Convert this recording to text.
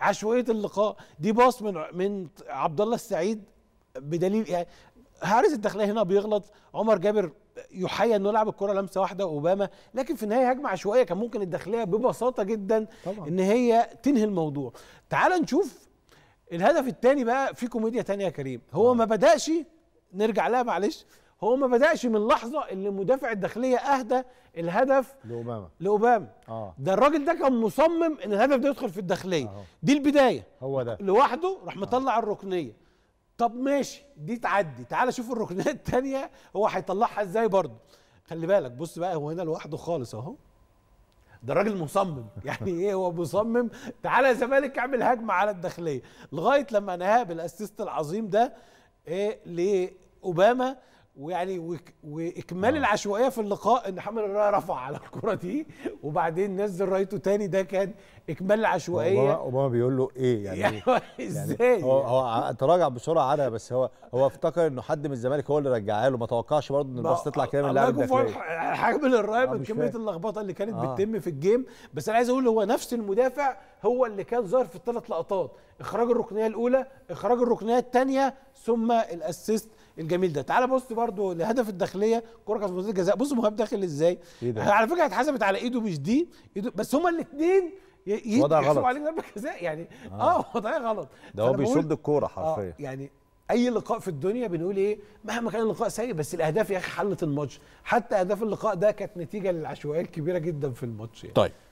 عشوائيه اللقاء دي باص من من عبد الله السعيد بدليل يعني حارس الداخليه هنا بيغلط عمر جابر يحيى انه لعب الكره لمسه واحده اوباما لكن في النهايه هجمه عشوائيه كان ممكن الداخليه ببساطه جدا طبعا. ان هي تنهي الموضوع تعال نشوف الهدف الثاني بقى في كوميديا ثانيه يا كريم هو آه. ما بداش نرجع لها معلش هو ما بداش من لحظة اللي مدافع الداخليه اهدى الهدف لأوباما لأوباما آه. ده الراجل ده كان مصمم ان الهدف ده يدخل في الداخليه آه. دي البدايه هو ده لوحده راح آه. مطلع آه. الركنيه طب ماشي دي تعدي تعال شوف الركنيه الثانيه هو هيطلعها ازاي برضه خلي بالك بص بقى هو هنا لوحده خالص اهو ده راجل مصمم يعني ايه هو مصمم تعالى يا زمالك اعمل هجمه على الداخليه لغايه لما نهاب بالاسيست العظيم ده إيه لاوباما ويعني واكمال آه. العشوائيه في اللقاء ان حمد الرايه رفع على الكره دي وبعدين نزل رايته تاني ده كان اكمال العشوائيه اوباما, أوباما بيقول له ايه يعني, يعني, يعني ازاي يعني هو, هو تراجع بسرعه عنها بس هو هو افتكر انه حد من الزمالك هو اللي رجعها له ما توقعش برضه ان الباص تطلع كده من اللاعب الداخلي حامل الرايه آه، من كميه اللخبطه اللي كانت آه. بتتم في الجيم بس انا عايز اقول هو نفس المدافع هو اللي كان ظاهر في الثلاث لقطات اخراج الركنيه الاولى اخراج الركنيه الثانيه ثم الاسيست الجميل ده تعال بص برده لهدف الداخليه كره كانت منطقه جزاء بص مهاب داخل ازاي إيه على فكره اتحسبت على ايده مش دي ايده بس هما الاثنين وضع غلط عليك ضربه جزاء يعني اه, آه وضعيه غلط ده هو بيشد الكوره آه، حرفيا آه يعني اي لقاء في الدنيا بنقول ايه مهما كان اللقاء سيء بس الاهداف يا اخي حلت الماتش حتى اهداف اللقاء ده كانت نتيجه للعشوائيه الكبيره جدا في الماتش يعني. طيب